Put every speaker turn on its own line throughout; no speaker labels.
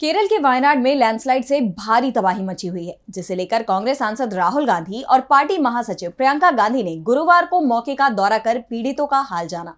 केरल के वायनाड में लैंडस्लाइड से भारी तबाही मची हुई है जिसे लेकर कांग्रेस सांसद राहुल गांधी और पार्टी महासचिव प्रियंका गांधी ने गुरुवार को मौके का दौरा कर पीड़ितों का हाल जाना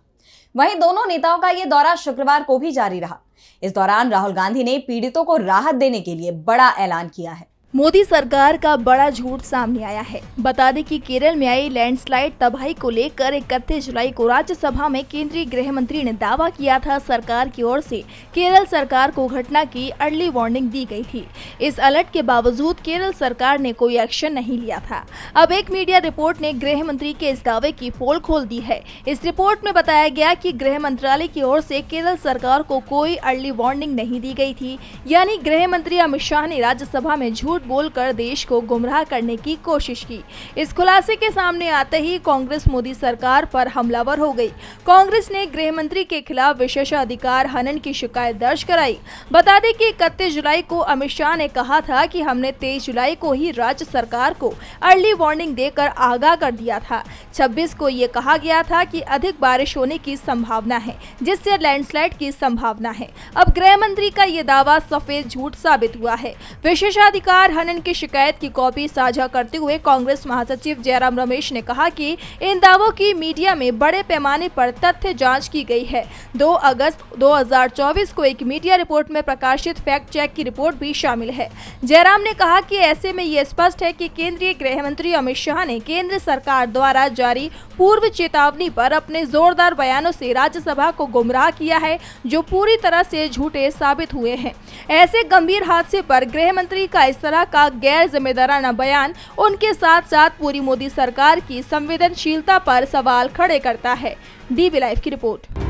वहीं दोनों नेताओं का यह दौरा शुक्रवार को भी जारी रहा इस दौरान राहुल गांधी ने पीड़ितों को राहत देने के लिए बड़ा ऐलान किया है मोदी सरकार का बड़ा झूठ सामने आया
है बता दें कि केरल में आई लैंडस्लाइड तबाही को लेकर इकतीस जुलाई को राज्यसभा में केंद्रीय गृह मंत्री ने दावा किया था सरकार की ओर से केरल सरकार को घटना की अर्ली वार्निंग दी गई थी इस अलर्ट के बावजूद केरल सरकार ने कोई एक्शन नहीं लिया था अब एक मीडिया रिपोर्ट ने गृह मंत्री के इस दावे की पोल खोल दी है इस रिपोर्ट में बताया गया की गृह मंत्रालय की ओर से केरल सरकार को कोई अर्ली वार्निंग नहीं दी गई थी यानी गृह मंत्री अमित शाह ने राज्यसभा में झूठ झूठ बोलकर देश को गुमराह करने की कोशिश की इस खुलासे के सामने आते ही कांग्रेस मोदी सरकार पर हमलावर हो गई कांग्रेस ने गृह मंत्री के खिलाफ विशेषाधिकार हनन की शिकायत दर्ज कराई बता दें कि इकतीस जुलाई को अमित शाह ने कहा था कि हमने तेईस जुलाई को ही राज्य सरकार को अर्ली वार्निंग देकर आगाह कर दिया था छब्बीस को ये कहा गया था की अधिक बारिश होने की संभावना है जिससे लैंडस्लाइड की संभावना है अब गृह मंत्री का ये दावा सफेद झूठ साबित हुआ है विशेषाधिकार कर हनन की शिकायत की कॉपी साझा करते हुए कांग्रेस महासचिव जयराम रमेश ने कहा कि इन दावों की मीडिया में बड़े पैमाने पर तथ्य जांच की गई है 2 अगस्त 2024 को एक मीडिया रिपोर्ट में प्रकाशित फैक्ट चेक की रिपोर्ट भी शामिल है जयराम ने कहा कि ऐसे में ये स्पष्ट है की केंद्रीय गृह मंत्री अमित शाह ने केंद्र सरकार द्वारा जारी पूर्व चेतावनी पर अपने जोरदार बयानों से राज्यसभा को गुमराह किया है जो पूरी तरह से झूठे साबित हुए हैं ऐसे गंभीर हादसे पर गृह मंत्री का इस तरह तरह का गैर जिम्मेदाराना बयान उनके साथ साथ पूरी मोदी सरकार की संवेदनशीलता पर सवाल खड़े करता है डीबी लाइव की रिपोर्ट